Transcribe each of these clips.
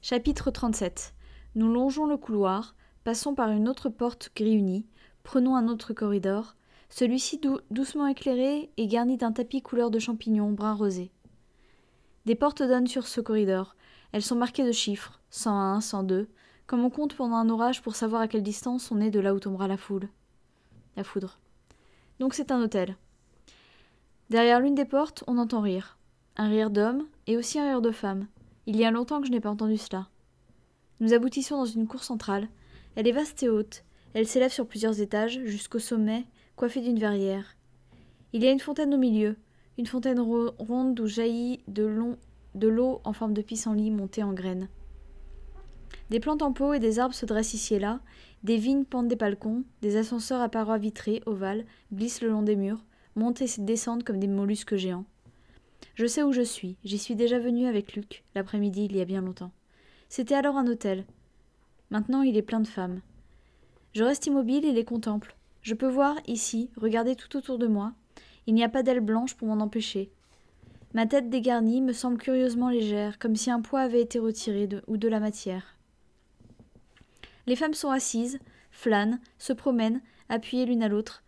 Chapitre 37 Nous longeons le couloir, passons par une autre porte gris unie, prenons un autre corridor, celui-ci doucement éclairé et garni d'un tapis couleur de champignons brun rosé. Des portes donnent sur ce corridor. Elles sont marquées de chiffres, 101, 102, comme on compte pendant un orage pour savoir à quelle distance on est de là où tombera la foule. La foudre. Donc c'est un hôtel. Derrière l'une des portes, on entend rire. Un rire d'homme et aussi un rire de femme. Il y a longtemps que je n'ai pas entendu cela. Nous aboutissons dans une cour centrale. Elle est vaste et haute. Elle s'élève sur plusieurs étages, jusqu'au sommet, coiffée d'une verrière. Il y a une fontaine au milieu, une fontaine ronde d'où jaillit de l'eau en forme de pissenlit montée en graines. Des plantes en pot et des arbres se dressent ici et là, des vignes pendent des balcons, des ascenseurs à parois vitrées, ovales, glissent le long des murs, montent et descendent comme des mollusques géants. Je sais où je suis, j'y suis déjà venue avec Luc, l'après-midi il y a bien longtemps. C'était alors un hôtel. Maintenant il est plein de femmes. Je reste immobile et les contemple. Je peux voir, ici, regarder tout autour de moi. Il n'y a pas d'aile blanche pour m'en empêcher. Ma tête dégarnie me semble curieusement légère, comme si un poids avait été retiré de, ou de la matière. Les femmes sont assises, flânent, se promènent, appuyées l'une à l'autre.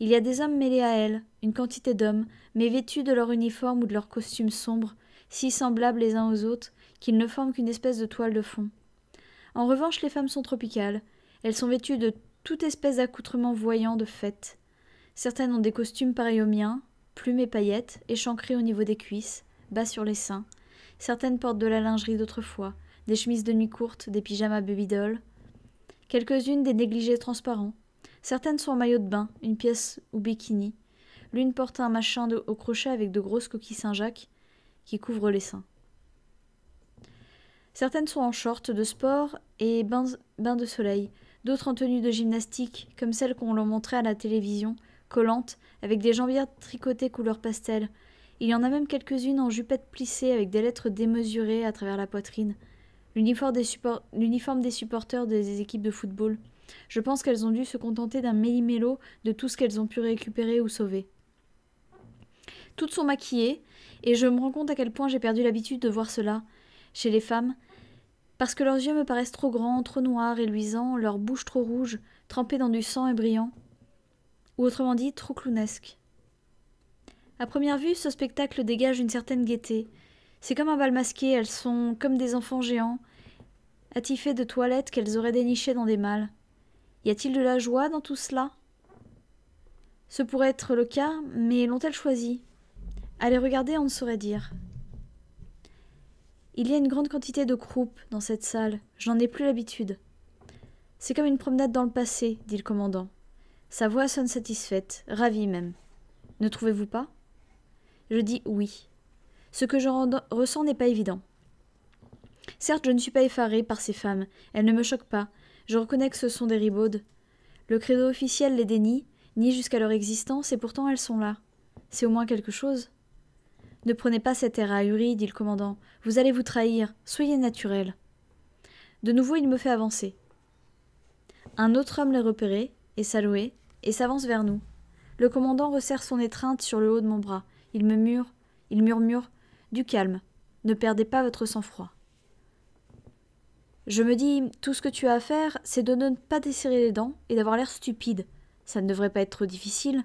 Il y a des hommes mêlés à elles, une quantité d'hommes, mais vêtus de leur uniforme ou de leur costume sombre, si semblables les uns aux autres qu'ils ne forment qu'une espèce de toile de fond. En revanche, les femmes sont tropicales. Elles sont vêtues de toute espèce d'accoutrements voyants de fête. Certaines ont des costumes pareils aux miens, plumes et paillettes, échancrées au niveau des cuisses, bas sur les seins. Certaines portent de la lingerie d'autrefois, des chemises de nuit courtes, des pyjamas baby doll. Quelques-unes des négligés transparents. Certaines sont en maillot de bain, une pièce ou bikini. L'une porte un machin de, au crochet avec de grosses coquilles Saint-Jacques qui couvrent les seins. Certaines sont en short de sport et bains, bain de soleil, d'autres en tenue de gymnastique, comme celles qu'on leur montrait à la télévision, collantes, avec des jambières tricotées couleur pastel. Il y en a même quelques-unes en jupette plissée avec des lettres démesurées à travers la poitrine. L'uniforme des, des, supporters des équipes de football. Je pense qu'elles ont dû se contenter d'un méli-mélo de tout ce qu'elles ont pu récupérer ou sauver. Toutes sont maquillées, et je me rends compte à quel point j'ai perdu l'habitude de voir cela chez les femmes, parce que leurs yeux me paraissent trop grands, trop noirs et luisants, leur bouche trop rouge, trempée dans du sang et brillant, ou autrement dit trop clownesques. À première vue, ce spectacle dégage une certaine gaieté. C'est comme un bal masqué, elles sont comme des enfants géants, attifées de toilettes qu'elles auraient dénichées dans des mâles. Y a-t-il de la joie dans tout cela Ce pourrait être le cas, mais l'ont-elles choisi « Allez regarder, on ne saurait dire. Il y a une grande quantité de croupes dans cette salle, je n'en ai plus l'habitude. C'est comme une promenade dans le passé, dit le commandant. Sa voix sonne satisfaite, ravie même. Ne trouvez-vous pas Je dis oui. Ce que je ressens n'est pas évident. Certes, je ne suis pas effarée par ces femmes, elles ne me choquent pas, je reconnais que ce sont des ribaudes. Le credo officiel les dénie, nie jusqu'à leur existence, et pourtant elles sont là. C'est au moins quelque chose. Ne prenez pas cet air ahuri, dit le commandant. Vous allez vous trahir. Soyez naturel. De nouveau, il me fait avancer. Un autre homme l'a repéré, et salué, et s'avance vers nous. Le commandant resserre son étreinte sur le haut de mon bras. Il me murmure, il murmure Du calme. Ne perdez pas votre sang-froid. Je me dis Tout ce que tu as à faire, c'est de ne pas desserrer les dents et d'avoir l'air stupide. Ça ne devrait pas être trop difficile.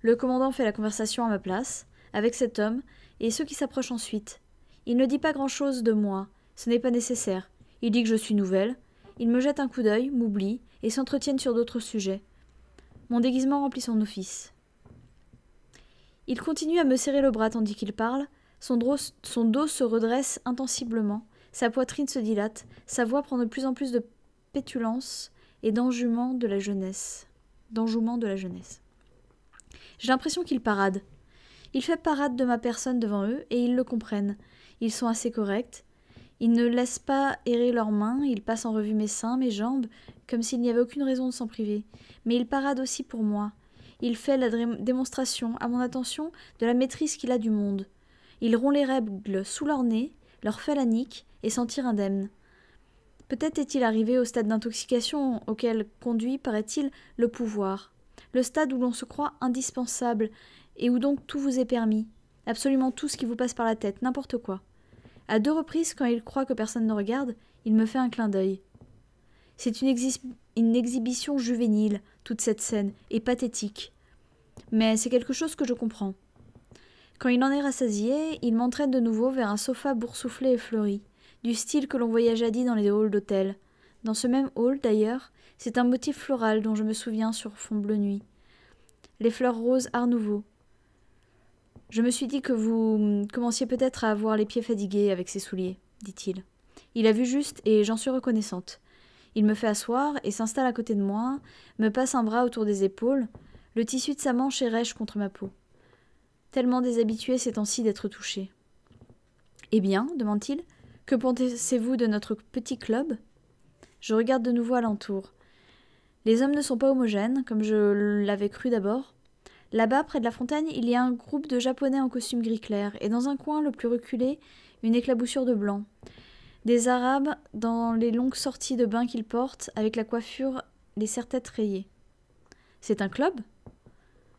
Le commandant fait la conversation à ma place avec cet homme et ceux qui s'approchent ensuite. Il ne dit pas grand-chose de moi, ce n'est pas nécessaire. Il dit que je suis nouvelle. Il me jette un coup d'œil, m'oublie et s'entretienne sur d'autres sujets. Mon déguisement remplit son office. Il continue à me serrer le bras tandis qu'il parle. Son, dos se redresse intensiblement, sa poitrine se dilate, sa voix prend de plus en plus de pétulance et d'enjouement de la jeunesse. D'enjouement de la jeunesse. J'ai l'impression qu'il parade. Il fait parade de ma personne devant eux et ils le comprennent. Ils sont assez corrects. Ils ne laissent pas errer leurs mains, ils passent en revue mes seins, mes jambes, comme s'il n'y avait aucune raison de s'en priver. Mais ils paradent aussi pour moi. Il fait la démonstration, à mon attention, de la maîtrise qu'il a du monde. Ils rompt les règles sous leur nez, leur fait la nique et s'en tire indemne. Peut-être est-il arrivé au stade d'intoxication auquel conduit, paraît-il, le pouvoir, le stade où l'on se croit indispensable et où donc tout vous est permis, absolument tout ce qui vous passe par la tête, n'importe quoi. À deux reprises, quand il croit que personne ne regarde, il me fait un clin d'œil. C'est une, une, exhibition juvénile, toute cette scène, et pathétique. Mais c'est quelque chose que je comprends. Quand il en est rassasié, il m'entraîne de nouveau vers un sofa boursouflé et fleuri, du style que l'on voyait jadis dans les halls d'hôtel. Dans ce même hall, d'ailleurs, c'est un motif floral dont je me souviens sur fond bleu nuit. Les fleurs roses Art Nouveau, je me suis dit que vous hum, commenciez peut-être à avoir les pieds fatigués avec ces souliers, dit-il. Il a vu juste et j'en suis reconnaissante. Il me fait asseoir et s'installe à côté de moi, me passe un bras autour des épaules, le tissu de sa manche est rêche contre ma peau. Tellement déshabitué ces temps-ci d'être touché. Eh bien, demande-t-il, que pensez-vous de notre petit club Je regarde de nouveau alentour. Les hommes ne sont pas homogènes, comme je l'avais cru d'abord. Là-bas, près de la fontaine, il y a un groupe de Japonais en costume gris clair, et dans un coin le plus reculé, une éclaboussure de blanc. Des Arabes dans les longues sorties de bain qu'ils portent, avec la coiffure, les serre-têtes rayées. C'est un club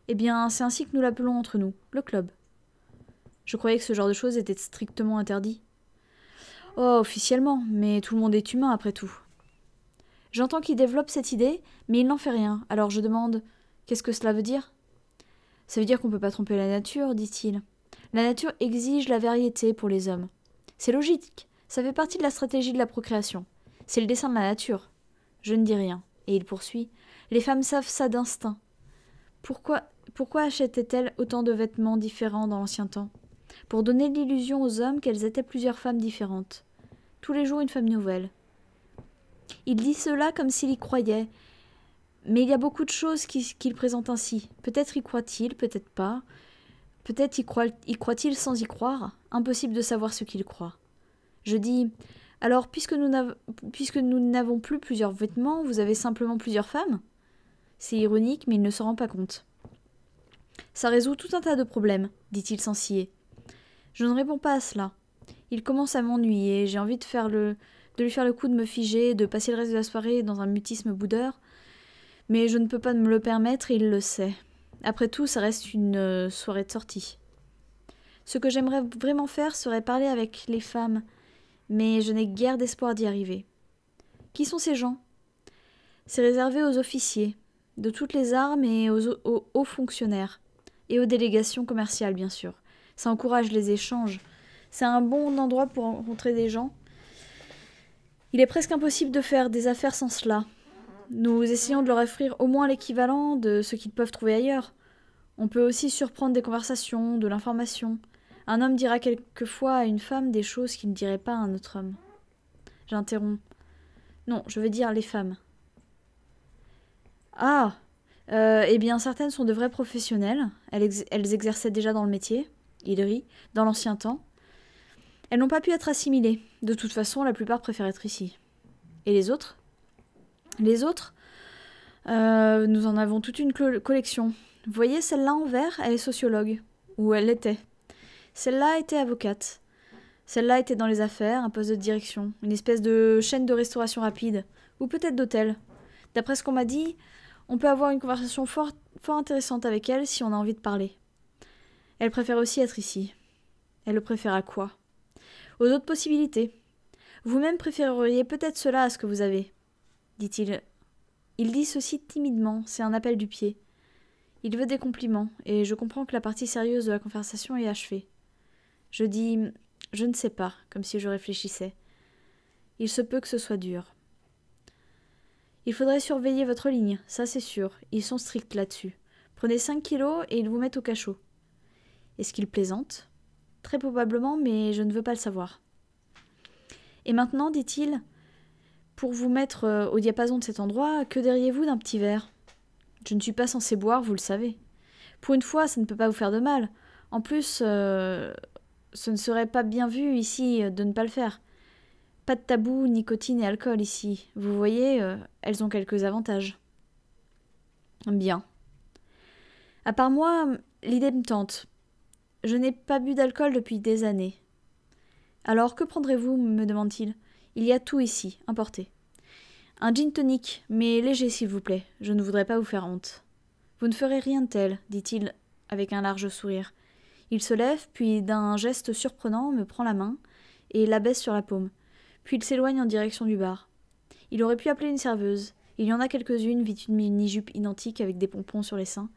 Eh bien, c'est ainsi que nous l'appelons entre nous, le club. Je croyais que ce genre de choses était strictement interdit. Oh, officiellement, mais tout le monde est humain après tout. J'entends qu'il développe cette idée, mais il n'en fait rien, alors je demande Qu'est-ce que cela veut dire ça veut dire qu'on ne peut pas tromper la nature, dit-il. La nature exige la variété pour les hommes. C'est logique, ça fait partie de la stratégie de la procréation. C'est le dessin de la nature. Je ne dis rien. Et il poursuit. Les femmes savent ça d'instinct. Pourquoi, pourquoi achetaient-elles autant de vêtements différents dans l'ancien temps Pour donner l'illusion aux hommes qu'elles étaient plusieurs femmes différentes. Tous les jours une femme nouvelle. Il dit cela comme s'il y croyait, mais il y a beaucoup de choses qu'il présente ainsi. Peut-être y croit-il, peut-être pas. Peut-être y croit-il croit sans y croire. Impossible de savoir ce qu'il croit. Je dis Alors, puisque nous n'avons plus plusieurs vêtements, vous avez simplement plusieurs femmes C'est ironique, mais il ne se rend pas compte. Ça résout tout un tas de problèmes, dit-il sans scier. Je ne réponds pas à cela. Il commence à m'ennuyer, j'ai envie de, faire le... de lui faire le coup de me figer, de passer le reste de la soirée dans un mutisme boudeur, mais je ne peux pas me le permettre il le sait. Après tout, ça reste une euh, soirée de sortie. Ce que j'aimerais vraiment faire serait parler avec les femmes, mais je n'ai guère d'espoir d'y arriver. Qui sont ces gens C'est réservé aux officiers, de toutes les armes et aux, aux hauts fonctionnaires, et aux délégations commerciales, bien sûr. Ça encourage les échanges. C'est un bon endroit pour rencontrer des gens. Il est presque impossible de faire des affaires sans cela. Nous essayons de leur offrir au moins l'équivalent de ce qu'ils peuvent trouver ailleurs. On peut aussi surprendre des conversations, de l'information. Un homme dira quelquefois à une femme des choses qu'il ne dirait pas à un autre homme. J'interromps. Non, je veux dire les femmes. Ah euh, Eh bien, certaines sont de vrais professionnels. Elles, elles exerçaient déjà dans le métier, il rit, dans l'ancien temps. Elles n'ont pas pu être assimilées. De toute façon, la plupart préfèrent être ici. Et les autres les autres, euh, nous en avons toute une collection. Vous voyez celle-là en vert, elle est sociologue, ou elle l'était. Celle-là était avocate. Celle-là était dans les affaires, un poste de direction, une espèce de chaîne de restauration rapide, ou peut-être d'hôtel. D'après ce qu'on m'a dit, on peut avoir une conversation fort intéressante avec elle si on a envie de parler. Elle préfère aussi être ici. Elle le préfère à quoi Aux autres possibilités. Vous-même préféreriez peut-être cela à ce que vous avez dit-il. Il dit ceci timidement, c'est un appel du pied. Il veut des compliments, et je comprends que la partie sérieuse de la conversation est achevée. Je dis Je ne sais pas, comme si je réfléchissais. Il se peut que ce soit dur. Il faudrait surveiller votre ligne, ça c'est sûr, ils sont stricts là-dessus. Prenez 5 kilos et ils vous mettent au cachot. Est-ce qu'il plaisante Très probablement, mais je ne veux pas le savoir. Et maintenant, dit-il, pour vous mettre euh, au diapason de cet endroit, que diriez-vous d'un petit verre Je ne suis pas censée boire, vous le savez. Pour une fois, ça ne peut pas vous faire de mal. En plus, euh, ce ne serait pas bien vu ici euh, de ne pas le faire. Pas de tabou, nicotine et alcool ici. Vous voyez, elles ont quelques avantages. Bien. À part moi, l'idée me tente. Je n'ai pas bu d'alcool depuis des années. Alors que prendrez-vous me demande-t-il. Il y a tout ici, importé. Un jean tonique, mais léger s'il vous plaît, je ne voudrais pas vous faire honte. Vous ne ferez rien de tel, dit-il avec un large sourire. Il se lève, puis d'un geste surprenant me prend la main et la baisse sur la paume. Puis il s'éloigne en direction du bar. Il aurait pu appeler une serveuse. Il y en a quelques-unes, vite une mini-jupe identique avec des pompons sur les seins.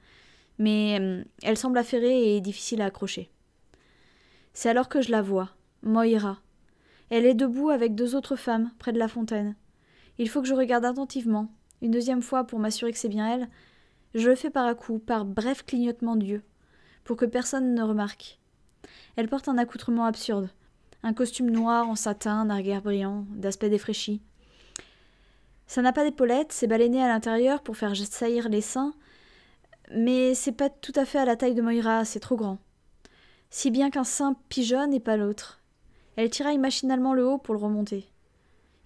Mais hum, elle semble affairée et difficile à accrocher. C'est alors que je la vois, Moira, elle est debout avec deux autres femmes, près de la fontaine. Il faut que je regarde attentivement, une deuxième fois pour m'assurer que c'est bien elle. Je le fais par à coup, par bref clignotement d'yeux, pour que personne ne remarque. Elle porte un accoutrement absurde, un costume noir en satin d'un brillant, d'aspect défraîchi. Ça n'a pas d'épaulette, c'est baleiné à l'intérieur pour faire saillir les seins, mais c'est pas tout à fait à la taille de Moira, c'est trop grand. Si bien qu'un sein pigeonne et pas l'autre. Elle tiraille machinalement le haut pour le remonter.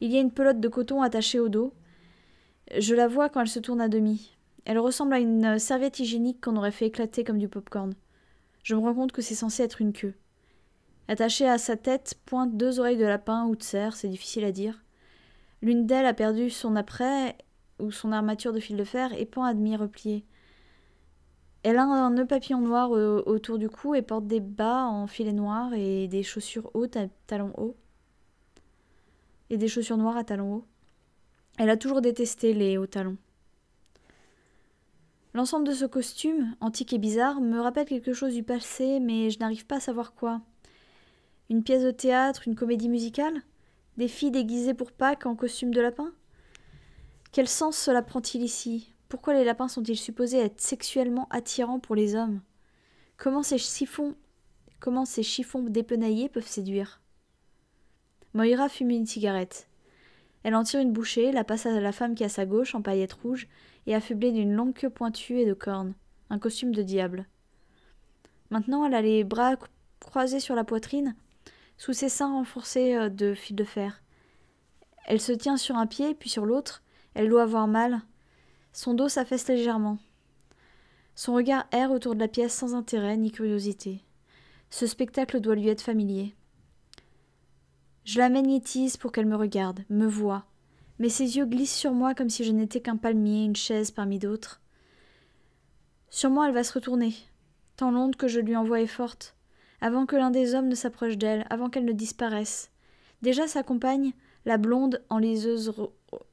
Il y a une pelote de coton attachée au dos. Je la vois quand elle se tourne à demi. Elle ressemble à une serviette hygiénique qu'on aurait fait éclater comme du pop-corn. Je me rends compte que c'est censé être une queue. Attachée à sa tête pointe deux oreilles de lapin ou de cerf, c'est difficile à dire. L'une d'elles a perdu son apprêt ou son armature de fil de fer et pend à demi repliée. Elle a un nœud papillon noir euh, autour du cou et porte des bas en filet noir et des chaussures hautes à talons hauts. Et des chaussures noires à talons hauts. Elle a toujours détesté les hauts talons. L'ensemble de ce costume, antique et bizarre, me rappelle quelque chose du passé, mais je n'arrive pas à savoir quoi. Une pièce de théâtre, une comédie musicale Des filles déguisées pour Pâques en costume de lapin Quel sens cela prend-il ici pourquoi les lapins sont-ils supposés être sexuellement attirants pour les hommes Comment ces chiffons, comment ces chiffons dépenaillés peuvent séduire Moira fumait une cigarette. Elle en tire une bouchée, la passe à la femme qui a à sa gauche en paillettes rouges et affublée d'une longue queue pointue et de cornes, un costume de diable. Maintenant, elle a les bras croisés sur la poitrine, sous ses seins renforcés euh, de fil de fer. Elle se tient sur un pied, puis sur l'autre. Elle doit avoir mal. Son dos s'affaisse légèrement. Son regard erre autour de la pièce sans intérêt ni curiosité. Ce spectacle doit lui être familier. Je la magnétise pour qu'elle me regarde, me voie, mais ses yeux glissent sur moi comme si je n'étais qu'un palmier, une chaise parmi d'autres. Sûrement elle va se retourner, tant l'onde que je lui envoie est forte, avant que l'un des hommes ne s'approche d'elle, avant qu'elle ne disparaisse. Déjà sa compagne, la blonde en liseuse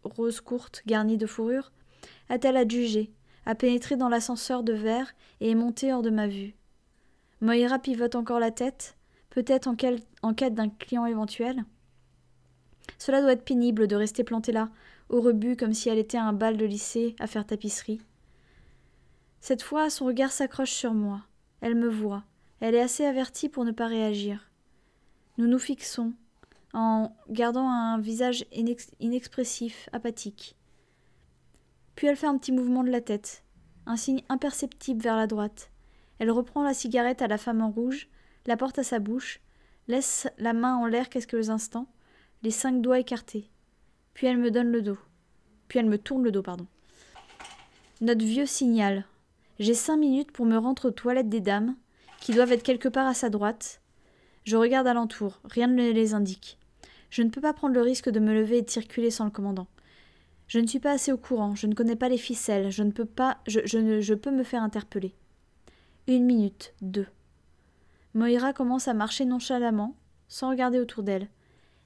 rose courte garnie de fourrure, a-t-elle adjugé, a pénétré dans l'ascenseur de verre et est montée hors de ma vue. Moira pivote encore la tête, peut-être en, quête d'un client éventuel. Cela doit être pénible de rester plantée là, au rebut comme si elle était un bal de lycée à faire tapisserie. Cette fois, son regard s'accroche sur moi. Elle me voit. Elle est assez avertie pour ne pas réagir. Nous nous fixons, en gardant un visage inexpressif, apathique. Puis elle fait un petit mouvement de la tête, un signe imperceptible vers la droite. Elle reprend la cigarette à la femme en rouge, la porte à sa bouche, laisse la main en l'air quelques instants, les cinq doigts écartés. Puis elle me donne le dos. Puis elle me tourne le dos, pardon. Notre vieux signal. J'ai cinq minutes pour me rendre aux toilettes des dames, qui doivent être quelque part à sa droite. Je regarde alentour, rien ne les indique. Je ne peux pas prendre le risque de me lever et de circuler sans le commandant. Je ne suis pas assez au courant, je ne connais pas les ficelles, je ne peux pas, je, ne, je peux me faire interpeller. Une minute, deux. Moira commence à marcher nonchalamment, sans regarder autour d'elle.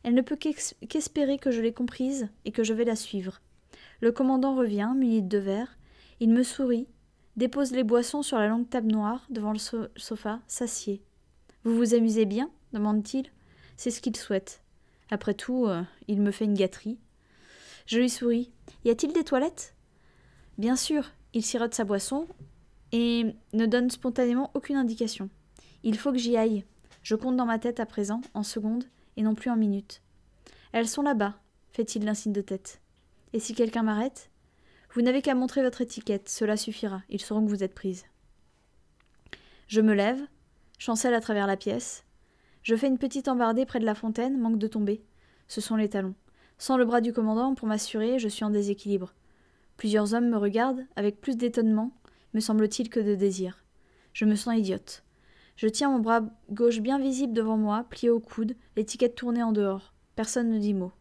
Elle ne peut qu'espérer que je l'ai comprise et que je vais la suivre. Le commandant revient, muni de verre. Il me sourit, dépose les boissons sur la longue table noire devant le sofa, s'assied. Vous vous amusez bien demande-t-il. C'est ce qu'il souhaite. Après tout, euh, il me fait une gâterie. Je lui souris. Y a-t-il des toilettes Bien sûr, il sirote sa boisson et ne donne spontanément aucune indication. Il faut que j'y aille. Je compte dans ma tête à présent, en secondes, et non plus en minutes. Elles sont là-bas, fait-il d'un de tête. Et si quelqu'un m'arrête Vous n'avez qu'à montrer votre étiquette, cela suffira, ils sauront que vous êtes prise. Je me lève, chancelle à travers la pièce. Je fais une petite embardée près de la fontaine, manque de tomber. Ce sont les talons. Sans le bras du commandant pour m'assurer, je suis en déséquilibre. Plusieurs hommes me regardent avec plus d'étonnement, me semble-t-il, que de désir. Je me sens idiote. Je tiens mon bras gauche bien visible devant moi, plié au coude, l'étiquette tournée en dehors. Personne ne dit mot.